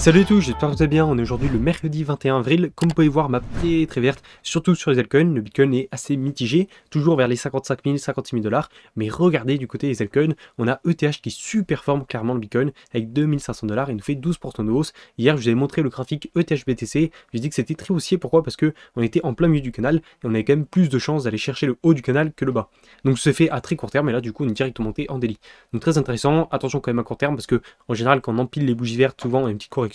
Salut à tous, j'espère que vous allez bien, on est aujourd'hui le mercredi 21 avril, comme vous pouvez voir ma paix est très verte, surtout sur les altcoins, le bitcoin est assez mitigé, toujours vers les 55 000, 56 000 dollars, mais regardez du côté des altcoins, on a ETH qui superforme clairement le bitcoin avec 2500 dollars et nous fait 12% de hausse, hier je vous avais montré le graphique ETH BTC, j'ai dit que c'était très haussier, pourquoi Parce que on était en plein milieu du canal et on avait quand même plus de chances d'aller chercher le haut du canal que le bas, donc c'est fait à très court terme et là du coup on est directement monté en délit, donc très intéressant, attention quand même à court terme parce que en général quand on empile les bougies vertes souvent on a une petite correction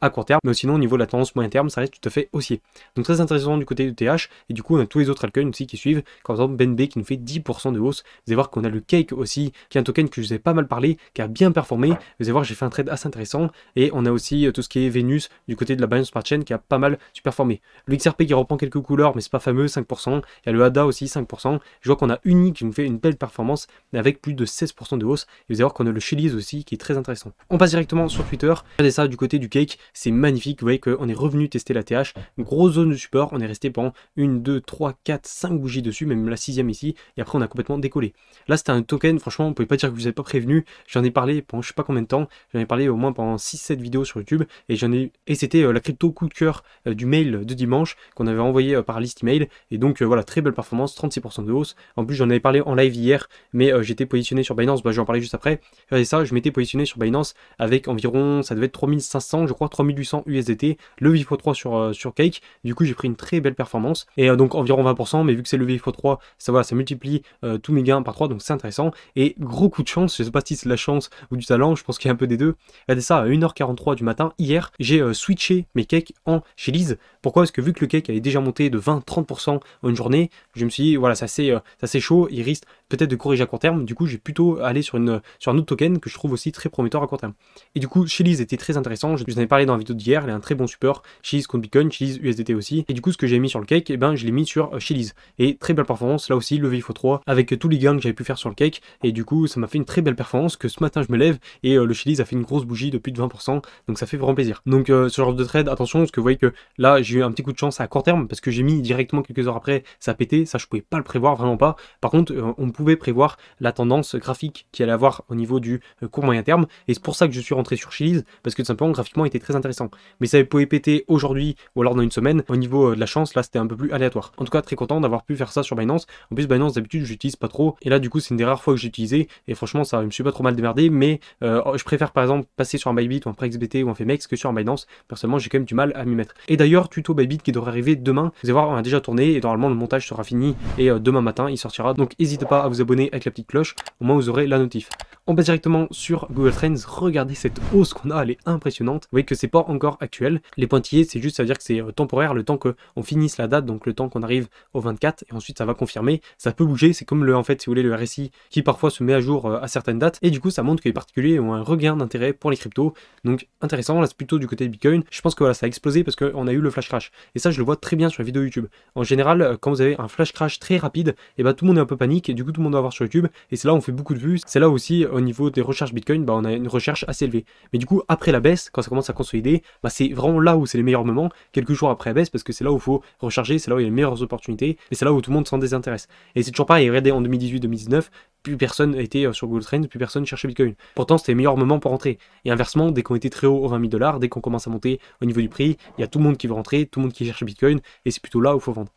à court terme, mais sinon au niveau de la tendance moyen terme, ça reste tout à fait haussier. Donc très intéressant du côté de TH, et du coup on a tous les autres altcoins aussi qui suivent, comme par exemple BNB qui nous fait 10% de hausse, vous allez voir qu'on a le Cake aussi, qui est un token que je vous ai pas mal parlé, qui a bien performé, vous allez voir j'ai fait un trade assez intéressant, et on a aussi euh, tout ce qui est Vénus du côté de la Binance Smart Chain qui a pas mal superformé. Le XRP qui reprend quelques couleurs, mais c'est pas fameux, 5%, il y a le ADA aussi 5%, je vois qu'on a Uni qui nous fait une belle performance avec plus de 16% de hausse, et vous allez voir qu'on a le Chili aussi qui est très intéressant. On passe directement sur Twitter, regardez ça du côté du cake, c'est magnifique, vous voyez qu'on est revenu tester la TH, grosse zone de support, on est resté pendant une, 2, 3, 4, 5 bougies dessus, même la sixième ici, et après on a complètement décollé. Là c'était un token, franchement on pouvait pas dire que vous avez pas prévenu, j'en ai parlé pendant je sais pas combien de temps, j'en ai parlé au moins pendant 6-7 vidéos sur YouTube, et j'en ai et c'était euh, la crypto coup de coeur euh, du mail de dimanche qu'on avait envoyé euh, par liste email, et donc voilà, très belle performance, 36% de hausse, en plus j'en avais parlé en live hier, mais j'étais positionné sur Binance, bah, je vais en parler juste après, et ça, je m'étais positionné sur Binance avec environ, ça devait être 3500 je crois 3800 USDT, le VIFO3 sur, euh, sur Cake. Du coup, j'ai pris une très belle performance et euh, donc environ 20%, mais vu que c'est le VIFO3, ça, voilà, ça multiplie euh, tous mes gains par 3, donc c'est intéressant. Et gros coup de chance, je sais pas si c'est la chance ou du talent, je pense qu'il y a un peu des deux. Regardez eh, ça, à 1h43 du matin, hier, j'ai switché mes cakes en chilis Pourquoi Parce que vu que le cake avait déjà monté de 20-30% en une journée, je me suis dit, voilà, ça c'est chaud, il risque peut-être de corriger à court terme. Du coup, j'ai plutôt allé sur, une, sur un autre token que je trouve aussi très prometteur à court terme. Et du coup, Chiliz était très intéressant. Je vous en avais parlé dans la vidéo d'hier. Il est un très bon support. Chiliz contre Bitcoin, Chiliz USDT aussi. Et du coup, ce que j'ai mis sur le cake, et eh ben, je l'ai mis sur Chiliz. Euh, et très belle performance. Là aussi, le x3 avec tous les gains que j'avais pu faire sur le cake. Et du coup, ça m'a fait une très belle performance que ce matin, je me lève et euh, le Chiliz a fait une grosse bougie de plus de 20%. Donc, ça fait vraiment plaisir. Donc, euh, ce genre de trade, attention, parce que vous voyez que là, j'ai eu un petit coup de chance à court terme parce que j'ai mis directement quelques heures après, ça a pété. Ça, je pouvais pas le prévoir, vraiment pas. Par contre, on pouvait prévoir la tendance graphique qui allait avoir au niveau du euh, court moyen terme. Et c'est pour ça que je suis rentré sur Chili's, parce que tout simplement, graphiquement, était très intéressant. Mais ça pouvait péter aujourd'hui ou alors dans une semaine. Au niveau euh, de la chance, là, c'était un peu plus aléatoire. En tout cas, très content d'avoir pu faire ça sur Binance. En plus, Binance, d'habitude, j'utilise pas trop. Et là, du coup, c'est une des rares fois que j'ai utilisé. Et franchement, ça, me suis pas trop mal démerdé. Mais euh, oh, je préfère, par exemple, passer sur un Bybit ou un PrexBT ou un Femex que sur un Binance. Personnellement, j'ai quand même du mal à m'y mettre. Et d'ailleurs, tuto Bybit qui devrait arriver demain. Vous allez voir, on a déjà tourné et normalement, le montage sera fini. Et demain matin, il sortira. Donc, n'hésitez pas à vous abonner avec la petite cloche, au moins vous aurez la notif. On passe directement sur Google Trends, regardez cette hausse qu'on a, elle est impressionnante. Vous voyez que c'est pas encore actuel, les pointillés c'est juste, ça veut dire que c'est euh, temporaire, le temps qu'on finisse la date, donc le temps qu'on arrive au 24, et ensuite ça va confirmer, ça peut bouger, c'est comme le, en fait, si vous voulez, le RSI qui parfois se met à jour euh, à certaines dates, et du coup ça montre que les particuliers ont un regain d'intérêt pour les cryptos, donc intéressant, là c'est plutôt du côté de Bitcoin, je pense que voilà, ça a explosé parce qu'on a eu le flash crash, et ça je le vois très bien sur la vidéo YouTube. En général, euh, quand vous avez un flash crash très rapide, et eh bah ben, tout le monde est un peu panique, et du coup le monde va voir sur YouTube. Et c'est là où on fait beaucoup de vues. C'est là aussi, euh, au niveau des recherches Bitcoin, bah, on a une recherche assez élevée. Mais du coup, après la baisse, quand ça commence à consolider, bah, c'est vraiment là où c'est les meilleurs moments, quelques jours après la baisse, parce que c'est là où il faut recharger, c'est là où il y a les meilleures opportunités, et c'est là où tout le monde s'en désintéresse. Et c'est toujours pareil, regardez en 2018-2019, plus personne était euh, sur Google Trends, plus personne cherchait Bitcoin. Pourtant, c'était les meilleurs moments pour rentrer. Et inversement, dès qu'on était très haut aux 20 000 dollars, dès qu'on commence à monter au niveau du prix, il y a tout le monde qui veut rentrer, tout le monde qui cherche Bitcoin, et c'est plutôt là où il faut vendre.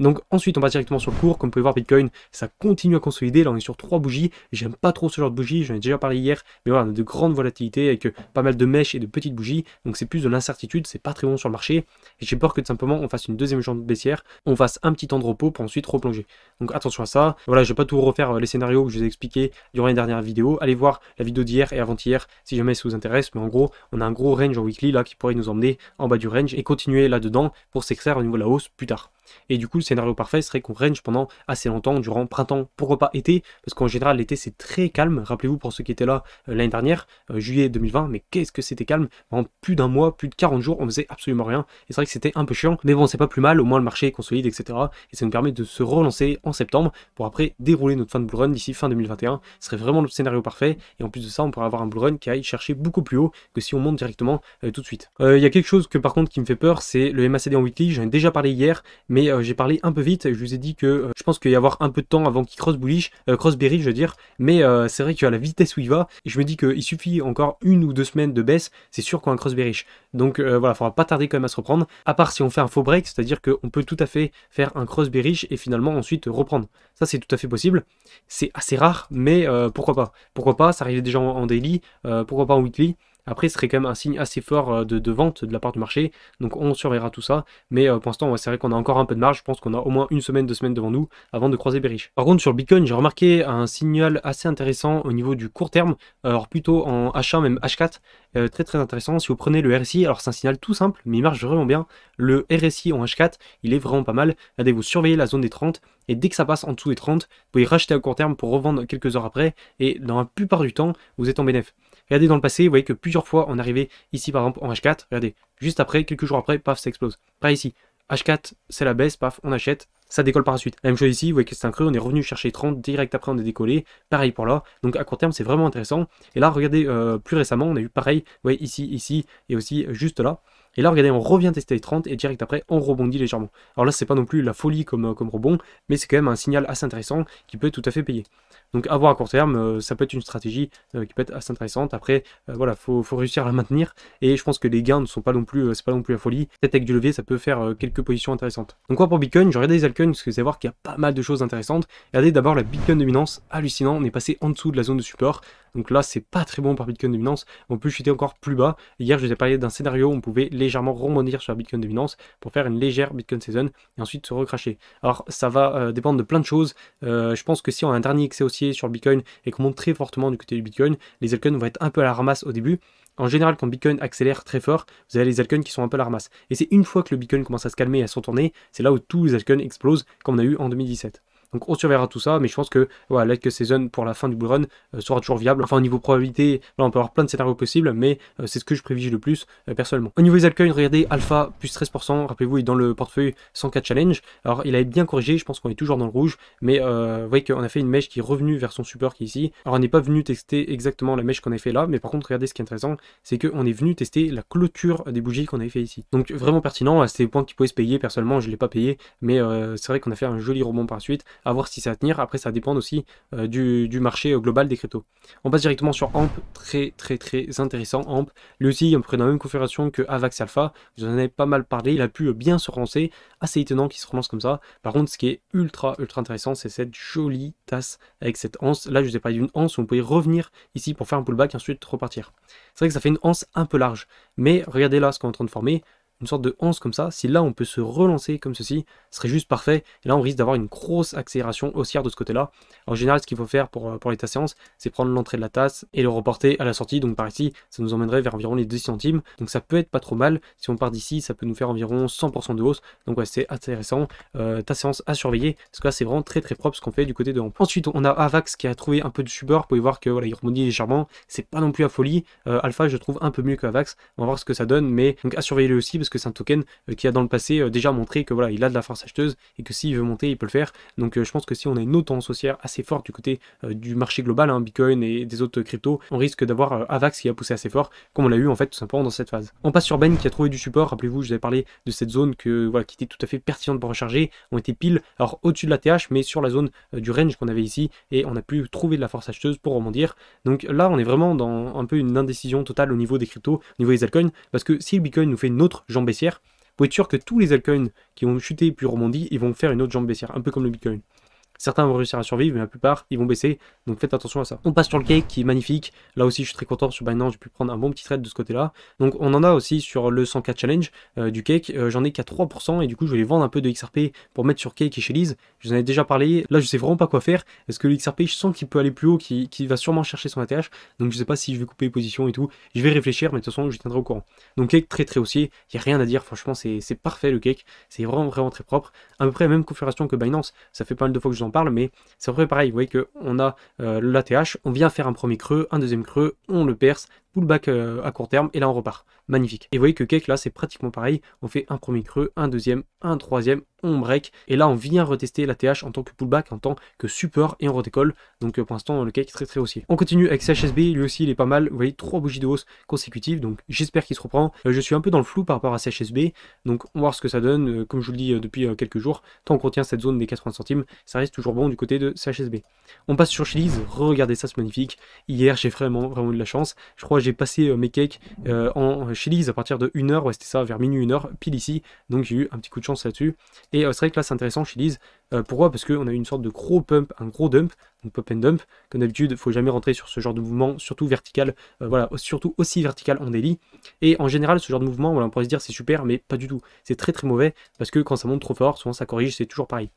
Donc ensuite, on va directement sur le cours. Comme vous pouvez voir, Bitcoin, ça continue à consolider. Là, on est sur trois bougies. J'aime pas trop ce genre de bougies. J'en ai déjà parlé hier. Mais voilà, on a de grandes volatilités avec euh, pas mal de mèches et de petites bougies. Donc c'est plus de l'incertitude. C'est pas très bon sur le marché. Et j'ai peur que tout simplement, on fasse une deuxième jambe baissière. On fasse un petit temps de repos pour ensuite replonger. Donc attention à ça. Voilà, je vais pas tout refaire euh, les scénarios que je vous ai expliqué durant les dernières vidéos. Allez voir la vidéo d'hier et avant-hier si jamais ça vous intéresse. Mais en gros, on a un gros range en weekly là qui pourrait nous emmener en bas du range et continuer là-dedans pour s'extraire au niveau de la hausse plus tard. Et du coup, scénario parfait serait qu'on range pendant assez longtemps, durant printemps, pourquoi pas été, parce qu'en général l'été c'est très calme. Rappelez-vous pour ceux qui étaient là euh, l'année dernière, euh, juillet 2020, mais qu'est-ce que c'était calme En plus d'un mois, plus de 40 jours, on faisait absolument rien. Et c'est vrai que c'était un peu chiant, mais bon, c'est pas plus mal, au moins le marché est consolide, etc. Et ça nous permet de se relancer en septembre pour après dérouler notre fin de bull run d'ici fin 2021. Ce serait vraiment le scénario parfait. Et en plus de ça, on pourrait avoir un bull run qui aille chercher beaucoup plus haut que si on monte directement euh, tout de suite. Il y a quelque chose que par contre qui me fait peur, c'est le MACD en weekly. J'en ai déjà parlé hier, mais j'ai parlé un peu vite. Je vous ai dit que euh, je pense qu'il y avoir un peu de temps avant qu'il cross bullish, euh, cross bearish, je veux dire. Mais euh, c'est vrai qu'à la vitesse où il va, je me dis qu'il suffit encore une ou deux semaines de baisse, c'est sûr qu'on a un cross bearish. Donc voilà, il faudra pas tarder quand même à se reprendre. À part si on fait un faux break, c'est-à-dire qu'on peut tout à fait faire un cross bearish et finalement ensuite reprendre. Ça, c'est tout à fait possible. C'est assez rare, mais pourquoi pas Pourquoi pas Ça arrivait déjà en, daily, pourquoi pas en weekly après, ce serait quand même un signe assez fort euh, de, vente de la part du marché. Donc on surveillera tout ça. Mais euh, pour l'instant, c'est vrai qu'on a encore un peu de marge. Je pense qu'on a au moins une semaine, deux semaines devant nous avant de croiser Berich. Par contre, sur Bitcoin, j'ai remarqué un signal assez intéressant au niveau du court terme. Alors plutôt en H1, même H4. Euh, très très intéressant. Si vous prenez le RSI, alors c'est un signal tout simple, mais il marche vraiment bien. Le RSI en H4, il est vraiment pas mal. Regardez, vous surveillez la zone des 30 et dès que ça passe en dessous des 30, vous pouvez racheter à court terme pour revendre quelques heures après et dans la plupart du temps, vous êtes en bénéfice. Regardez dans le passé, vous voyez que plusieurs fois on arrivait ici par exemple en H4, regardez, juste après, quelques jours après, paf, ça explose. Pareil ici, H4, c'est la baisse, paf, on achète, ça décolle par la suite. La même chose ici, vous voyez que c'est un creux, on est revenu chercher 30, direct après on est décollé, pareil pour là, donc à court terme c'est vraiment intéressant. Et là, regardez, euh, plus récemment, on a eu pareil, vous voyez ici, ici, et aussi euh, juste là. Et là, regardez, on revient tester les 30 et direct après, on rebondit légèrement. Alors là, c'est pas non plus la folie comme, euh, comme rebond, mais c'est quand même un signal assez intéressant qui peut tout à fait payer. Donc avoir à court terme, euh, ça peut être une stratégie euh, qui peut être assez intéressante. Après, voilà, faut, faut réussir à la maintenir. Et je pense que les gains ne sont pas non plus, c'est pas non plus la folie. Peut-être avec du levier, ça peut faire quelques positions intéressantes. Donc quoi pour Bitcoin, je regardais les altcoins parce que vous allez voir qu'il y a pas mal de choses intéressantes. Regardez d'abord la Bitcoin dominance, hallucinant. On est passé en dessous de la zone de support. Donc là, c'est pas très bon par Bitcoin dominance. On peut chuter encore plus bas. Hier, je vous ai parlé d'un scénario où on pouvait légèrement rebondir sur la Bitcoin dominance pour faire une légère Bitcoin season et ensuite se recracher. Alors, ça va euh, dépendre de plein de choses. Euh, je pense que si on a un dernier excès haussier sur Bitcoin et qu'on monte très fortement du côté du Bitcoin, les altcoins vont être un peu à la ramasse au début. En général, quand Bitcoin accélère très fort, vous avez les altcoins qui sont un peu à la ramasse. Et c'est une fois que le Bitcoin commence à se calmer et à s'entourner, c'est là où tous les altcoins explosent, comme on a eu en 2017. Donc on surveillera tout ça, mais je pense que voilà, que Season pour la fin du bull run euh, sera toujours viable. Enfin, au niveau probabilité, là, on peut avoir plein de scénarios possibles, mais euh, c'est ce que je privilégie le plus euh, personnellement. Au niveau des altcoins, regardez Alpha plus 13%, rappelez-vous, il est dans le portefeuille 104 challenge. Alors il a été bien corrigé, je pense qu'on est toujours dans le rouge, mais vous voyez qu'on a fait une mèche qui est revenue vers son support qui est ici. Alors on n'est pas venu tester exactement la mèche qu'on a fait là, mais par contre, regardez ce qui est intéressant, c'est qu'on est venu tester la clôture des bougies qu'on avait fait ici. Donc vraiment pertinent, hein, c'était des points qui pouvaient se payer, personnellement, je ne l'ai pas payé, mais c'est vrai qu'on a fait un joli rebond par la suite à voir si ça va tenir. Après, ça dépend aussi euh, du, du, marché euh, global des cryptos. On passe directement sur AMP, très très très intéressant. AMP, lui aussi, on peu dans la même configuration que Avax Alpha. Vous en avez pas mal parlé, il a pu euh, bien se lancer. Assez étonnant qu'il se relance comme ça. Par contre, ce qui est ultra ultra intéressant, c'est cette jolie tasse avec cette anse. Là, je vous ai parlé d'une anse, on vous pouvez revenir ici pour faire un pullback et ensuite repartir. C'est vrai que ça fait une anse un peu large, mais regardez là ce qu'on est en train de former une sorte de 11 comme ça, si là on peut se relancer comme ceci, serait juste parfait. Et là on risque d'avoir une grosse accélération haussière de ce côté-là. En général, ce qu'il faut faire pour, euh, pour les tas c'est prendre l'entrée de la tasse et le reporter à la sortie. Donc par ici, ça nous emmènerait vers environ les 10 centimes. Donc ça peut être pas trop mal. Si on part d'ici, ça peut nous faire environ 100% de hausse. Donc ouais, c'est intéressant. Euh, ta séance à surveiller. Parce que là, c'est vraiment très très propre ce qu'on fait du côté de l'emploi Ensuite, on a Avax qui a trouvé un peu de support. Vous pouvez voir que voilà, il remonte légèrement. C'est pas non plus à folie. Euh, Alpha, je trouve un peu mieux que Avax. On va voir ce que ça donne. Mais donc à surveiller aussi parce que que c'est un token euh, qui a dans le passé euh, déjà montré que voilà, il a de la force acheteuse et que s'il veut monter, il peut le faire. Donc euh, je pense que si on a une autre tendance haussière assez forte du côté du marché global, un hein, Bitcoin et des autres cryptos, on risque d'avoir Avax qui a poussé assez fort, comme on l'a eu en fait tout simplement dans cette phase. On passe sur Ben qui a trouvé du support. Rappelez-vous, je vous avais parlé de cette zone que voilà, qui était tout à fait pertinente pour recharger. On était pile, alors au-dessus de la TH, mais sur la zone du range qu'on avait ici, et on a pu trouver de la force acheteuse pour rebondir. Donc là, on est vraiment dans un peu une indécision totale au niveau des cryptos, au niveau des altcoins, parce que si le Bitcoin nous fait une autre genre baissière, pour être sûr que tous les altcoins qui ont chuté puis rebondi, ils vont faire une autre jambe baissière, un peu comme le Bitcoin. Certains vont réussir à survivre, mais la plupart, ils vont baisser. Donc faites attention à ça. On passe sur le cake qui est magnifique. Là aussi, je suis très content sur Binance. J'ai pu prendre un bon petit trade de ce côté-là. Donc on en a aussi sur le 100K challenge euh, du cake. Euh, j'en ai qu'à 3% et du coup, je vais les vendre un peu de XRP pour mettre sur cake et chez Lise. Je vous en ai déjà parlé. Là, je sais vraiment pas quoi faire. Est-ce que le XRP, je sens qu'il peut aller plus haut, qu'il va sûrement chercher son ATH. Donc je sais pas si je vais couper les positions et tout. Je vais réfléchir, mais de toute façon, je tiendrai au courant. Donc cake très très haussier. Il n'y a rien à dire. Franchement, c'est parfait le cake. C'est vraiment vraiment très propre. À peu près la même configuration que Binance. Ça fait pas mal de fois que je parle, mais c'est à peu pareil. Vous voyez qu'on a euh, l'ATH, on vient faire un premier creux, un deuxième creux, on le perce, pullback euh, à court terme, et là on repart. Magnifique. Et vous voyez que cake là c'est pratiquement pareil, on fait un premier creux, un deuxième, un troisième, on break, et là on vient retester la TH en tant que pullback, en tant que support, et on redécolle. Donc euh, pour l'instant le cake est très très haussier. On continue avec CHSB, lui aussi il est pas mal, vous voyez trois bougies de hausse consécutives, donc j'espère qu'il se reprend. Euh, je suis un peu dans le flou par rapport à CHSB, donc on va voir ce que ça donne, comme je vous le dis depuis quelques jours, tant qu'on tient cette zone des 80 centimes, ça reste toujours bon du côté de CHSB. On passe sur Chili's, regardez ça c'est magnifique, hier j'ai vraiment vraiment eu de la chance, je crois j'ai passé euh, mes cakes euh, en euh, Chili's à partir de 1h, ouais, c'était ça, vers minuit 1h, pile ici. Donc j'ai eu un petit coup de chance là-dessus. Et c'est vrai que là c'est intéressant Chili's. pourquoi Parce qu'on a eu une sorte de gros pump, un gros dump, un pop and dump. Comme d'habitude, il faut jamais rentrer sur ce genre de mouvement, surtout vertical, voilà, surtout aussi vertical en daily. Et en général, ce genre de mouvement, on pourrait se dire c'est super, mais pas du tout. C'est très très mauvais parce que quand ça monte trop fort, souvent ça corrige, c'est toujours pareil.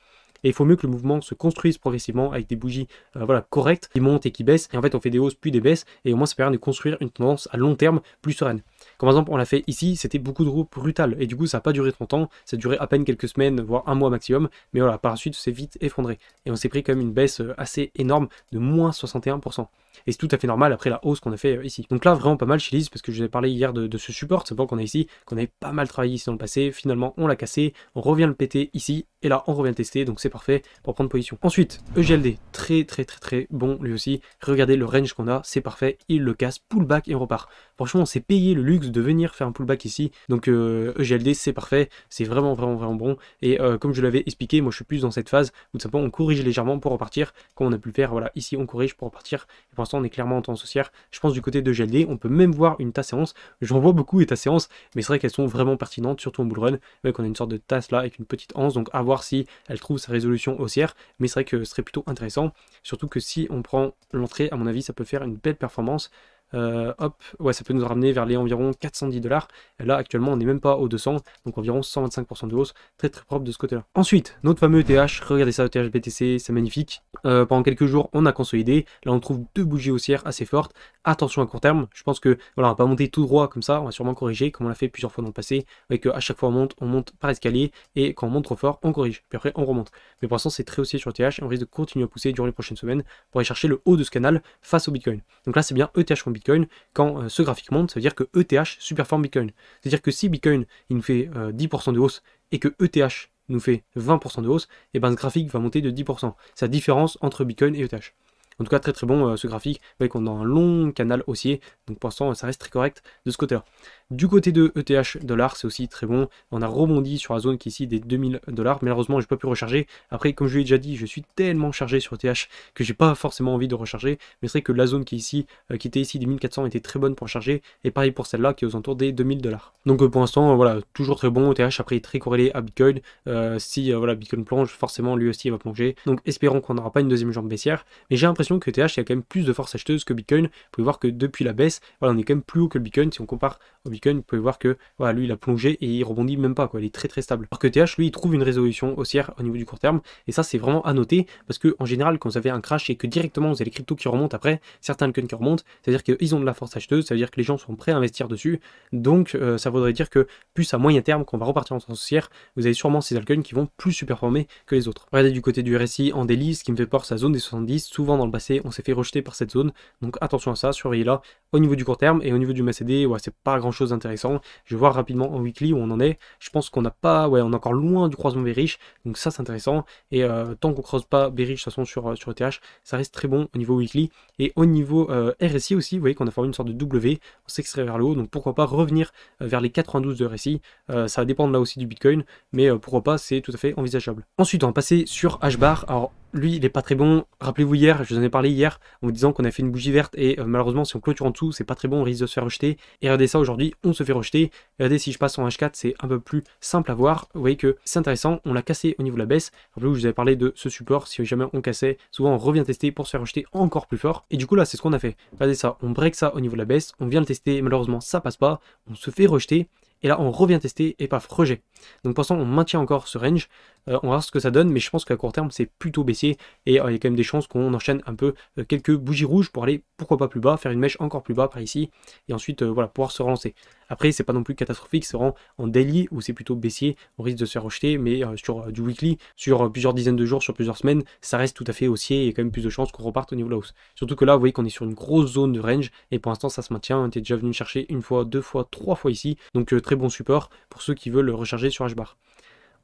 Et il faut mieux que le mouvement se construise progressivement avec des bougies euh, voilà, correctes qui montent et qui baissent. Et en fait, on fait des hausses puis des baisses. Et au moins, ça permet de construire une tendance à long terme plus sereine. Comme par exemple, on l'a fait ici, c'était beaucoup de roues brutales et du coup, ça n'a pas duré 30 ans, ça a duré à peine quelques semaines, voire un mois maximum, mais voilà, par la suite, c'est vite effondré. Et on s'est pris quand même une baisse euh, assez énorme de moins 61%. Et c'est tout à fait normal après la hausse qu'on a fait euh, ici. Donc là, vraiment pas mal chez Liz, parce que je vous ai parlé hier de, ce support, c'est bon qu'on a ici, qu'on avait pas mal travaillé ici dans le passé. Finalement, on l'a cassé, on revient le péter ici, et là, on revient le tester, donc c'est parfait pour prendre position. Ensuite, EGLD, très très très très bon lui aussi. Regardez le range qu'on a, c'est parfait, il le casse, pull back et on repart. Franchement, on s'est payé le luxe de venir faire un pullback ici. Donc EGLD, euh, e c'est parfait. C'est vraiment, vraiment, vraiment bon. Et euh, comme je l'avais expliqué, moi, je suis plus dans cette phase où tout simplement on corrige légèrement pour repartir. Comme on a pu le faire, voilà, ici, on corrige pour repartir. Et pour l'instant, on est clairement en tendance haussière. Je pense du côté de e GLD, on peut même voir une tasse séance. J'en vois beaucoup et tasse séance, mais c'est vrai qu'elles sont vraiment pertinentes, surtout en bull run. Avec on a une sorte de tasse là avec une petite anse. Donc à voir si elle trouve sa résolution haussière. Mais c'est vrai que ce serait plutôt intéressant. Surtout que si on prend l'entrée, à mon avis, ça peut faire une belle performance. Euh, hop, ouais, ça peut nous ramener vers les environ 410 dollars. Là, actuellement, on n'est même pas aux 200, donc environ 125% de hausse, très très propre de ce côté-là. Ensuite, notre fameux ETH, regardez ça, ETH BTC, c'est magnifique. Euh, pendant quelques jours, on a consolidé. Là, on trouve deux bougies haussières assez fortes attention à court terme. Je pense que voilà, on va pas monter tout droit comme ça, on va sûrement corriger, comme on l'a fait plusieurs fois dans le passé, avec à chaque fois on monte, on monte par escalier, et quand on monte trop fort, on corrige, puis après on remonte. Mais pour l'instant, c'est très haussier sur ETH, et on risque de continuer à pousser durant les prochaines semaines pour aller chercher le haut de ce canal face au Bitcoin. Donc là, c'est bien ETH contre Bitcoin. Quand euh, ce graphique monte, ça veut dire que ETH superforme Bitcoin. C'est-à-dire que si Bitcoin il nous fait 10% euh, de hausse et que ETH nous fait 20% de hausse, et ben ce graphique va monter de 10%. C'est la différence entre Bitcoin et ETH. En tout cas, très très bon euh, ce graphique, avec qu'on a un long canal haussier, donc pour l'instant ça reste très correct de ce côté-là. Du côté de ETH dollar, c'est aussi très bon. On a rebondi sur la zone qui est ici des 2000 dollars. Malheureusement, je n'ai pas pu recharger. Après, comme je l'ai déjà dit, je suis tellement chargé sur ETH que j'ai pas forcément envie de recharger. Mais c'est vrai que la zone qui est ici, euh, qui était ici des 1400, était très bonne pour charger. Et pareil pour celle-là qui est aux alentours des 2000 dollars. Donc euh, pour l'instant, voilà, toujours très bon. ETH après très corrélé à Bitcoin. Euh, si voilà, Bitcoin plonge, forcément lui aussi va plonger. Donc espérons qu'on n'aura pas une deuxième jambe baissière. Mais j'ai l'impression que ETH, a quand même plus de force acheteuse que Bitcoin. Vous pouvez voir que depuis la baisse, voilà, on est quand même plus haut que le Bitcoin si on compare au Bitcoin vous pouvez voir que voilà, lui il a plongé et il rebondit même pas, quoi. il est très très stable. Alors que TH, lui, il trouve une résolution haussière au niveau du court terme, et ça c'est vraiment à noter, parce que en général, quand vous avez un crash et que directement vous avez les cryptos qui remontent après, certains altcoins qui remontent, c'est-à-dire qu'ils ont de la force acheteuse, cest à dire que les gens sont prêts à investir dessus, donc euh, ça voudrait dire que plus à moyen terme, qu'on va repartir en sens haussière, vous avez sûrement ces altcoins qui vont plus performer que les autres. Regardez du côté du récit en délice qui me fait peur, sa zone des 70, souvent dans le passé, on s'est fait rejeter par cette zone, donc attention à ça, surveillez là au niveau du court terme et au niveau du MACD, ouais, c'est pas grand chose intéressant. Je vais voir rapidement en weekly où on en est. Je pense qu'on n'a pas, ouais, on est encore loin du croisement Berich, donc ça c'est intéressant. Et euh, tant qu'on croise pas Berich, de toute façon sur, euh, sur ETH, ça reste très bon au niveau weekly. Et au niveau euh, RSI aussi, vous voyez qu'on a formé une sorte de W, on s'extrait vers le haut, donc pourquoi pas revenir vers les 92 de RSI. ça va dépendre là aussi du Bitcoin, mais pourquoi pas, c'est tout à fait envisageable. Ensuite, on va passer sur HBAR. Alors lui, il est pas très bon. Rappelez-vous hier, je vous en ai parlé hier, en vous disant qu'on a fait une bougie verte et euh, malheureusement, si on clôture en dessous, c'est pas très bon, on risque de se faire rejeter. Et regardez ça aujourd'hui, on se fait rejeter. Regardez si je passe en H4, c'est un peu plus simple à voir. Vous voyez que c'est intéressant, on l'a cassé au niveau de la baisse. Rappelez-vous, je vous avais parlé de ce support, si jamais on cassait, souvent on revient tester pour se faire rejeter encore plus fort. Et du coup là, c'est ce qu'on a fait. Regardez ça, on break ça au niveau de la baisse, on vient le tester, malheureusement ça passe pas, on se fait rejeter et là on revient tester et paf, rejet. Donc pour l'instant on maintient encore ce range, euh, on va voir ce que ça donne, mais je pense qu'à court terme c'est plutôt baissé. et euh, il y a quand même des chances qu'on enchaîne un peu euh, quelques bougies rouges pour aller pourquoi pas plus bas, faire une mèche encore plus bas par ici et ensuite voilà pouvoir se relancer. Après, c'est pas non plus catastrophique, ça rend en daily où c'est plutôt baissier, on risque de se faire rejeter, mais euh, sur euh, du weekly, sur euh, plusieurs dizaines de jours, sur plusieurs semaines, ça reste tout à fait haussier et quand même plus de chances qu'on reparte au niveau de la hausse. Surtout que là, vous voyez qu'on est sur une grosse zone de range et pour l'instant, ça se maintient. On était déjà venu chercher une fois, deux fois, trois fois ici, donc très bon support pour ceux qui veulent le recharger sur HBAR.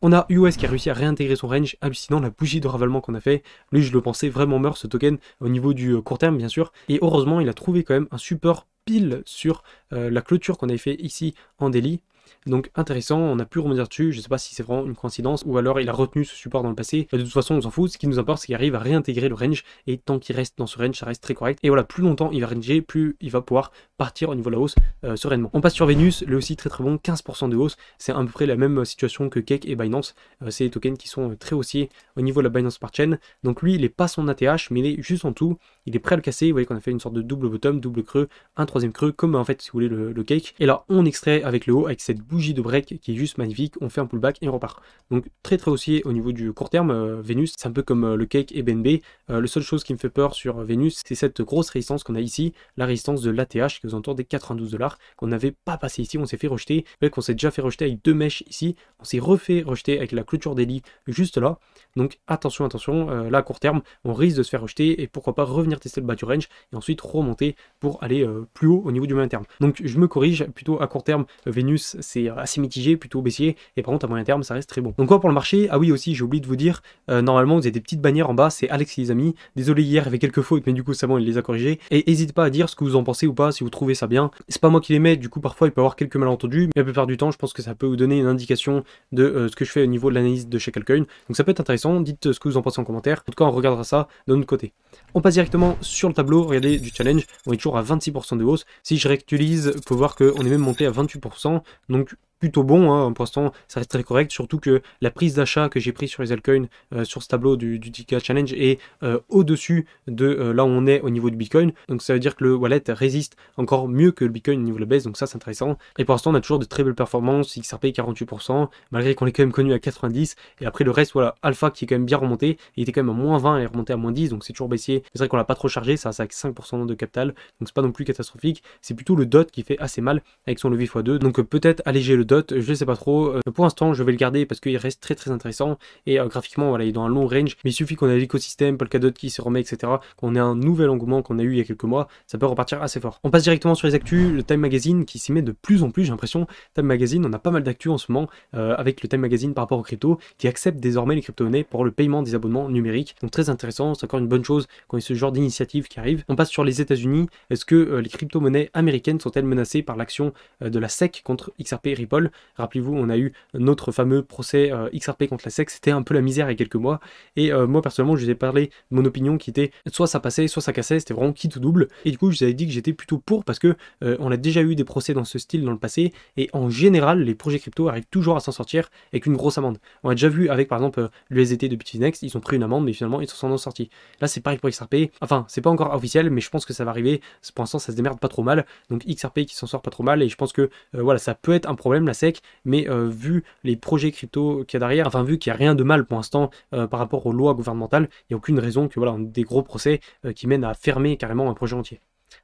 On a US qui a réussi à réintégrer son range, hallucinant la bougie de ravalement qu'on a fait. Lui, je le pensais vraiment meurt ce token au niveau du court terme, bien sûr. Et heureusement, il a trouvé quand même un support pile sur euh, la clôture qu'on avait fait ici en Delhi. Donc intéressant, on a pu revenir dessus, je sais pas si c'est vraiment une coïncidence ou alors il a retenu ce support dans le passé. De toute façon, on s'en fout, ce qui nous importe c'est qu'il arrive à réintégrer le range et tant qu'il reste dans ce range, ça reste très correct. Et voilà, plus longtemps il va ranger, plus il va pouvoir partir au niveau de la hausse euh, sereinement. On passe sur Vénus, lui aussi très très bon, 15% de hausse, c'est à peu près la même euh, situation que Cake et Binance, c'est des tokens qui sont très haussiers au niveau de la Binance Smart Chain. Donc lui, il n'est pas son ATH, mais il est juste en tout il est prêt à le casser. Vous voyez qu'on a fait une sorte de double bottom, double creux, un troisième creux, comme en fait, si vous voulez, le, cake. Et là, on extrait avec le haut, avec cette bougie de break qui est juste magnifique. On fait un pullback et on repart. Donc, très très haussier au niveau du court terme. Euh, Vénus, c'est un peu comme euh, le cake et BNB. Euh, le seule chose qui me fait peur sur Vénus, c'est cette grosse résistance qu'on a ici, la résistance de l'ATH qui est aux des 92 dollars, qu'on n'avait pas passé ici. On s'est fait rejeter. Vous voyez qu'on s'est déjà fait rejeter avec deux mèches ici. On s'est refait rejeter avec la clôture des juste là. Donc, attention, attention. là, à court terme, on risque de se faire rejeter et pourquoi pas revenir tester le bas range et ensuite remonter pour aller euh, plus haut au niveau du moyen terme. Donc je me corrige, plutôt à court terme, euh, Vénus c'est euh, assez mitigé, plutôt baissier, et par contre à moyen terme ça reste très bon. Donc quoi pour le marché Ah oui aussi j'ai oublié de vous dire, normalement vous avez des petites bannières en bas, c'est Alex et les amis. Désolé hier il y avait quelques fautes mais du coup ça va, il les a corrigées. Et n'hésitez pas à dire ce que vous en pensez ou pas, si vous trouvez ça bien. C'est pas moi qui les mets, du coup parfois il peut y avoir quelques malentendus, mais la plupart du temps je pense que ça peut vous donner une indication de ce que je fais au niveau de l'analyse de chez Calcoin Donc ça peut être intéressant, dites ce que vous en pensez en commentaire. En tout cas on regardera ça d'un autre côté. On passe directement sur le tableau, regardez, du challenge, on est toujours à 26% de hausse. Si je réutilise, on peut voir qu'on est même monté à 28%, donc plutôt bon, hein, pour l'instant ça reste très correct, surtout que la prise d'achat que j'ai pris sur les altcoins euh, sur ce tableau du, du Challenge est euh, au-dessus de euh, là où on est au niveau du Bitcoin, donc ça veut dire que le wallet résiste encore mieux que le Bitcoin au niveau de la baisse, donc ça c'est intéressant, et pour l'instant on a toujours de très belles performances, XRP 48%, malgré qu'on l'ait quand même connu à 90, et après le reste voilà, Alpha qui est quand même bien remonté, il était quand même à moins 20, et remonté à moins 10, donc c'est toujours baissier, c'est vrai qu'on l'a pas trop chargé, ça a 5% de capital, donc c'est pas non plus catastrophique, c'est plutôt le DOT qui fait assez mal avec son levier x2, donc peut-être alléger le dot, je sais pas trop. Euh, pour l'instant, je vais le garder parce qu'il reste très très intéressant. Et euh, graphiquement, voilà, il est dans un long range. Mais il suffit qu'on ait l'écosystème, Polkadot qui se remet, etc. Qu'on ait un nouvel engouement qu'on a eu il y a quelques mois, ça peut repartir assez fort. On passe directement sur les actus. Le Time Magazine qui s'y met de plus en plus, j'ai l'impression. Time Magazine, on a pas mal d'actu en ce moment euh, avec le Time Magazine par rapport aux crypto, qui accepte désormais les crypto-monnaies pour le paiement des abonnements numériques. Donc très intéressant, c'est encore une bonne chose quand il y a ce genre d'initiative qui arrive. On passe sur les États-Unis. Est-ce que les crypto-monnaies américaines sont-elles menacées par l'action de la SEC contre XRP Ripple Rappelez-vous, on a eu notre fameux procès euh, XRP contre la SEC, c'était un peu la misère il y a quelques mois. Et euh, moi personnellement, je vous ai parlé de mon opinion qui était soit ça passait, soit ça cassait, c'était vraiment qui tout double. Et du coup, je vous avais dit que j'étais plutôt pour parce que euh, on a déjà eu des procès dans ce style dans le passé. Et en général, les projets crypto arrivent toujours à s'en sortir avec une grosse amende. On a déjà vu avec par exemple l'USDT de Bitfinex, ils ont pris une amende, mais finalement ils s'en sont en sortis. Là, c'est pareil pour XRP. Enfin, c'est pas encore officiel, mais je pense que ça va arriver. Pour l'instant, ça se démerde pas trop mal. Donc XRP qui s'en sort pas trop mal. Et je pense que voilà, ça peut être un problème SEC, mais euh, vu les projets crypto qu'il y a derrière, enfin vu qu'il n'y a rien de mal pour l'instant euh, par rapport aux lois gouvernementales, il n'y a aucune raison que voilà, des gros procès euh, qui mènent à fermer carrément un projet entier.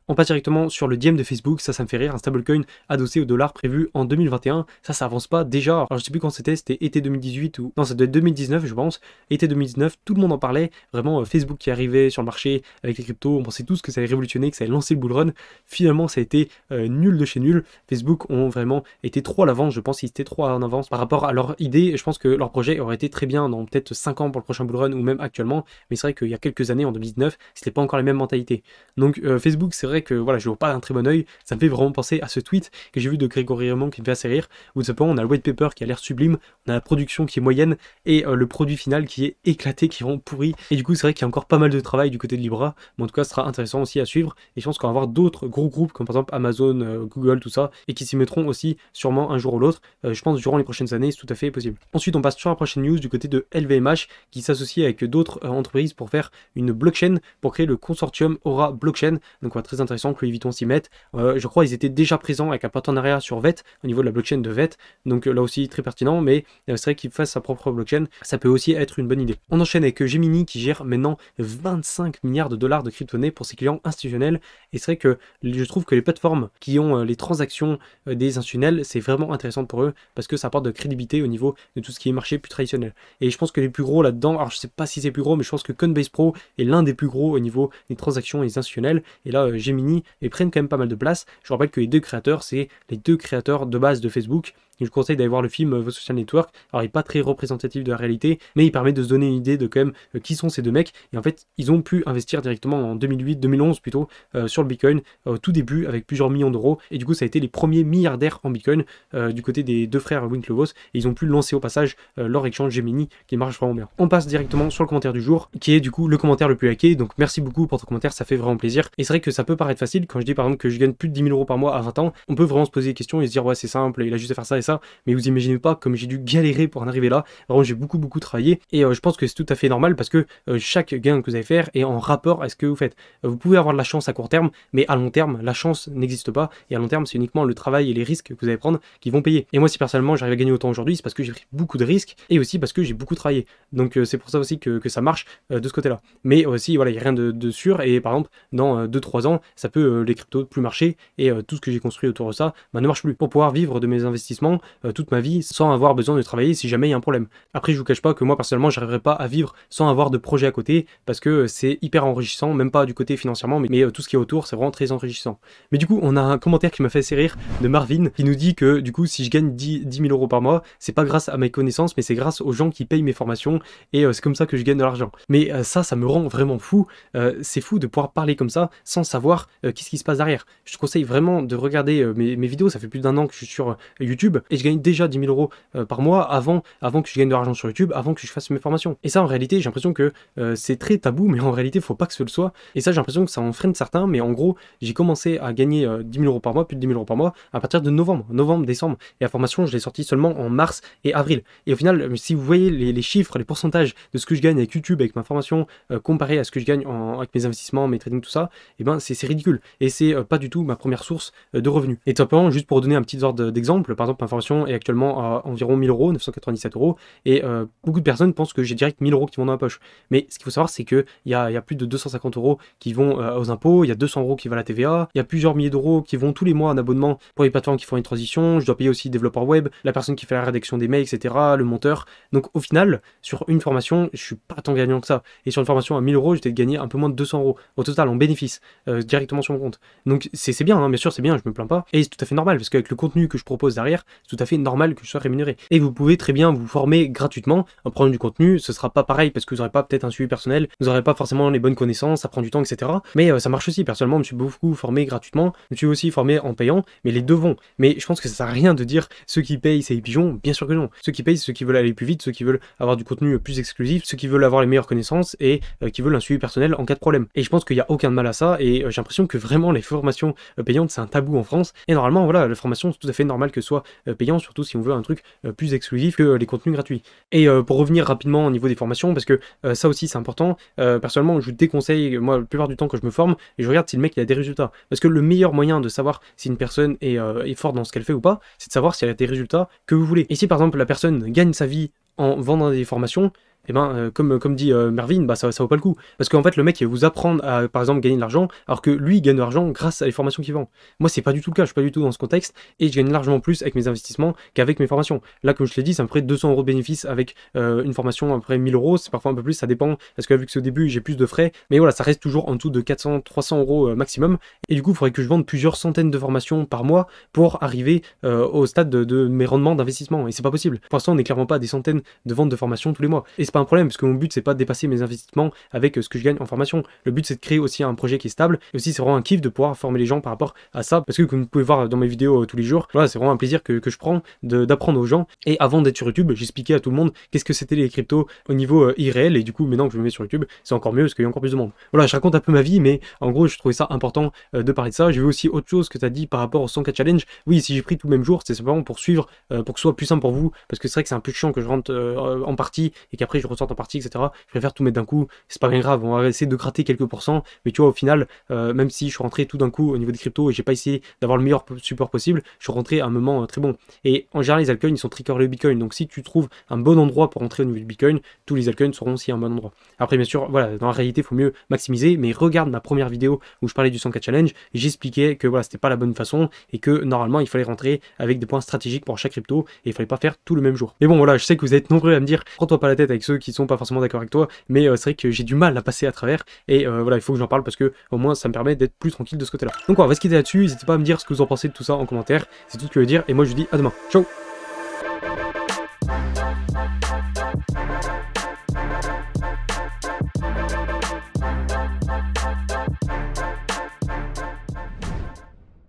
On passe directement sur le DM de Facebook, ça, ça me fait rire, un stablecoin adossé au dollar prévu en 2021, ça, ça avance pas déjà. Alors, je sais plus quand c'était, c'était été 2018 ou. Non, ça doit être 2019, je pense. Été 2019, tout le monde en parlait. Vraiment, euh, Facebook qui arrivait sur le marché avec les cryptos, on pensait tous que ça allait révolutionner, que ça allait lancer le bull run. Finalement, ça a été euh, nul de chez nul. Facebook ont vraiment été trop à l'avance, je pense qu'ils étaient trop en avance par rapport à leur idée. Je pense que leur projet aurait été très bien dans peut-être 5 ans pour le prochain bull run ou même actuellement, mais c'est vrai qu'il y a quelques années, en 2019, c'était pas encore les mêmes mentalités. Donc, euh, Facebook, c'est que voilà, je vois pas un très bon oeil. Ça me fait vraiment penser à ce tweet que j'ai vu de Grégory Raymond qui me fait assez rire, de ce point on a le white paper qui a l'air sublime, on a la production qui est moyenne et euh, le produit final qui est éclaté, qui est pourri. Et du coup, c'est vrai qu'il y a encore pas mal de travail du côté de Libra, mais en tout cas, ce sera intéressant aussi à suivre. Et je pense qu'on va avoir d'autres gros groupes comme par exemple Amazon, euh, Google, tout ça, et qui s'y mettront aussi sûrement un jour ou l'autre. Euh, je pense durant les prochaines années, c'est tout à fait possible. Ensuite, on passe sur la prochaine news du côté de LVMH qui s'associe avec d'autres entreprises pour faire une blockchain pour créer le consortium Aura Blockchain. Donc, on va très intéressant que Louis Vuitton s'y mette. Euh, je crois ils étaient déjà présents avec un partenariat sur VET au niveau de la blockchain de VET. Donc euh, là aussi très pertinent, mais euh, c'est vrai qu'ils fassent sa propre blockchain, ça peut aussi être une bonne idée. On enchaîne avec Gemini qui gère maintenant 25 milliards de dollars de crypto pour ses clients institutionnels. Et c'est vrai que je trouve que les plateformes qui ont les transactions des institutionnels, c'est vraiment intéressant pour eux parce que ça apporte de crédibilité au niveau de tout ce qui est marché plus traditionnel. Et je pense que les plus gros là-dedans, alors je sais pas si c'est plus gros, mais je pense que Coinbase Pro est l'un des plus gros au niveau des transactions et des institutionnels. Et là, Gemini mini et prennent quand même pas mal de place. Je rappelle que les deux créateurs, c'est les deux créateurs de base de Facebook, je vous conseille d'aller voir le film The euh, Social Network. Alors, il n'est pas très représentatif de la réalité, mais il permet de se donner une idée de quand même euh, qui sont ces deux mecs. Et en fait, ils ont pu investir directement en 2008, 2011 plutôt, euh, sur le Bitcoin, au tout début, avec plusieurs millions d'euros. Et du coup, ça a été les premiers milliardaires en Bitcoin du côté des deux frères Winklevoss. Et ils ont pu lancer au passage leur échange Gemini, qui marche vraiment bien. On passe directement sur le commentaire du jour, qui est du coup le commentaire le plus liké. Donc, merci beaucoup pour ton commentaire, ça fait vraiment plaisir. Et c'est vrai que ça peut paraître facile quand je dis par exemple que je gagne plus de 10 000 euros par mois à 20 ans. On peut vraiment se poser des questions et se dire, ouais, c'est simple, il a juste à faire ça ça, mais vous imaginez pas comme j'ai dû galérer pour en arriver là. Vraiment, j'ai beaucoup, beaucoup travaillé et euh, je pense que c'est tout à fait normal parce que euh, chaque gain que vous allez faire est en rapport à ce que vous faites. Euh, vous pouvez avoir de la chance à court terme, mais à long terme, la chance n'existe pas et à long terme, c'est uniquement le travail et les risques que vous allez prendre qui vont payer. Et moi, si personnellement j'arrive à gagner autant aujourd'hui, c'est parce que j'ai pris beaucoup de risques et aussi parce que j'ai beaucoup travaillé. Donc c'est pour ça aussi que, ça marche de ce côté-là. Mais aussi, voilà, il n'y a rien de, sûr et par exemple, dans 2-3 ans, ça peut les cryptos plus marcher et tout ce que j'ai construit autour de ça bah, ne marche plus. Pour pouvoir vivre de mes investissements, euh, toute ma vie sans avoir besoin de travailler si jamais il y a un problème. Après, je vous cache pas que moi personnellement, j'arriverais pas à vivre sans avoir de projet à côté parce que euh, c'est hyper enrichissant, même pas du côté financièrement, mais, euh, tout ce qui est autour, c'est vraiment très enrichissant. Mais du coup, on a un commentaire qui m'a fait assez de Marvin qui nous dit que du coup, si je gagne 10, 000 euros par mois, c'est pas grâce à mes connaissances, mais c'est grâce aux gens qui payent mes formations et c'est comme ça que je gagne de l'argent. Mais ça, ça me rend vraiment fou. c'est fou de pouvoir parler comme ça sans savoir qu'est-ce qui se passe derrière. Je te conseille vraiment de regarder mes vidéos, ça fait plus d'un an que je suis sur YouTube et je gagne déjà 10 000 euros euh, par mois avant, avant que je gagne de l'argent sur YouTube, avant que je fasse mes formations. Et ça, en réalité, j'ai l'impression que euh, c'est très tabou, mais en réalité, faut pas que ce soit. Et ça, j'ai l'impression que ça en freine certains, mais en gros, j'ai commencé à gagner 10 euh, 000 euros par mois, plus de 10 000 euros par mois, à partir de novembre, novembre, décembre. Et la formation, je l'ai sortie seulement en mars et avril. Et au final, si vous voyez les, chiffres, les pourcentages de ce que je gagne avec YouTube, avec ma formation, comparé à ce que je gagne avec mes investissements, mes trading, tout ça, et eh ben c'est ridicule. Et c'est pas du tout ma première source de revenus. Et simplement, juste pour donner un petit ordre d'exemple, par exemple, ma est actuellement à environ 1000 euros, 997 euros, et euh, beaucoup de personnes pensent que j'ai direct 1000 euros qui vont dans ma poche. Mais ce qu'il faut savoir, c'est qu'il y a, plus de 250 euros qui vont euh, aux impôts, il y a 200 euros qui va à la TVA, il y a plusieurs milliers d'euros qui vont tous les mois en abonnement pour les plateformes qui font une transition, je dois payer aussi développeur web, la personne qui fait la rédaction des mails, etc., le monteur. Donc au final, sur une formation, je suis pas tant gagnant que ça. Et sur une formation à 1000 euros, j'étais gagner un peu moins de 200 euros au total en bénéfice euh, directement sur mon compte. Donc c'est bien, hein, bien sûr, c'est bien, je me plains pas. Et c'est tout à fait normal parce qu'avec le contenu que je propose derrière, tout à fait normal que je sois rémunéré. Et vous pouvez très bien vous former gratuitement en prenant du contenu, ce sera pas pareil parce que vous n'aurez pas peut-être un suivi personnel, vous n'aurez pas forcément les bonnes connaissances, ça prend du temps, etc. Mais euh, ça marche aussi, personnellement, je me suis beaucoup formé gratuitement, je me suis aussi formé en payant, mais les deux vont. Mais je pense que ça sert à rien de dire ceux qui payent c'est les pigeons, bien sûr que non. Ceux qui payent c'est ceux qui veulent aller plus vite, ceux qui veulent avoir du contenu plus exclusif, ceux qui veulent avoir les meilleures connaissances et euh, qui veulent un suivi personnel en cas de problème. Et je pense qu'il n'y a aucun mal à ça et euh, j'ai l'impression que vraiment les formations payantes c'est un tabou en France et normalement voilà, la formation c'est tout à fait normal que ce soit euh, payant, surtout si on veut un truc euh, plus exclusif que euh, les contenus gratuits. Et pour revenir rapidement au niveau des formations, parce que ça aussi c'est important, personnellement je vous déconseille, moi la plupart du temps que je me forme, et je regarde si le mec il a des résultats. Parce que le meilleur moyen de savoir si une personne est, est forte dans ce qu'elle fait ou pas, c'est de savoir si elle a des résultats que vous voulez. Et si par exemple la personne gagne sa vie en vendant des formations, et eh ben, euh, comme, euh, comme dit euh, Mervin, bah, ça, ça vaut pas le coup. Parce qu'en fait, le mec, il va vous apprendre à, par exemple, gagner de l'argent, alors que lui, il gagne de l'argent grâce à les formations qu'il vend. Moi, c'est pas du tout le cas, je suis pas du tout dans ce contexte, et je gagne largement plus avec mes investissements qu'avec mes formations. Là, comme je l'ai dit, ça me ferait 200 euros de bénéfice avec une formation à peu près 1000 euros, c'est parfois un peu plus, ça dépend, parce que vu que c'est au début, j'ai plus de frais, mais voilà, ça reste toujours en dessous de 400, 300 euros maximum, et du coup, il faudrait que je vende plusieurs centaines de formations par mois pour arriver au stade de, mes rendements d'investissement, et c'est pas possible. Pour l'instant, on n'est clairement pas à des centaines de ventes de formations tous les mois un problème, parce que mon but, c'est pas de dépasser mes investissements avec euh, ce que je gagne en formation. Le but, c'est de créer aussi un projet qui est stable. Et aussi, c'est vraiment un kiff de pouvoir former les gens par rapport à ça, parce que comme vous pouvez voir euh, dans mes vidéos euh, tous les jours, voilà, c'est vraiment un plaisir que, je prends d'apprendre aux gens. Et avant d'être sur YouTube, j'expliquais à tout le monde qu'est-ce que c'était les cryptos au niveau irréel, et du coup, maintenant que je me mets sur YouTube, c'est encore mieux parce qu'il y a encore plus de monde. Voilà, je raconte un peu ma vie, mais en gros, je trouvais ça important de parler de ça. J'ai vu aussi autre chose que tu as dit par rapport au 100K Challenge. Oui, si j'ai pris tout le même jour, c'est simplement pour suivre, pour que ce soit plus simple pour vous, parce que c'est vrai que c'est un peu chiant que je rentre en partie et qu'après je en partie, etc. Je préfère tout mettre d'un coup, c'est pas bien grave, on va essayer de gratter quelques pourcents, mais tu vois, au final, euh, même si je suis rentré tout d'un coup au niveau des cryptos et j'ai pas essayé d'avoir le meilleur support possible, je suis rentré à un moment euh, très bon. Et en général, les altcoins, ils sont triqués le Bitcoin, donc si tu trouves un bon endroit pour rentrer au niveau du Bitcoin, tous les altcoins seront aussi un bon endroit. Après, bien sûr, voilà, dans la réalité, il faut mieux maximiser, mais regarde ma première vidéo où je parlais du 100K Challenge, j'expliquais que voilà, c'était pas la bonne façon et que normalement, il fallait rentrer avec des points stratégiques pour chaque crypto et il fallait pas faire tout le même jour. Mais bon, voilà, je sais que vous êtes nombreux à me dire, prends-toi pas la tête avec ce qui sont pas forcément d'accord avec toi, mais euh, c'est vrai que j'ai du mal à passer à travers, et euh, voilà, il faut que j'en parle parce que au moins ça me permet d'être plus tranquille de ce côté-là. Donc on va se quitter là-dessus, n'hésitez pas à me dire ce que vous en pensez de tout ça en commentaire, c'est tout ce que je veux dire, et moi je vous dis à demain, ciao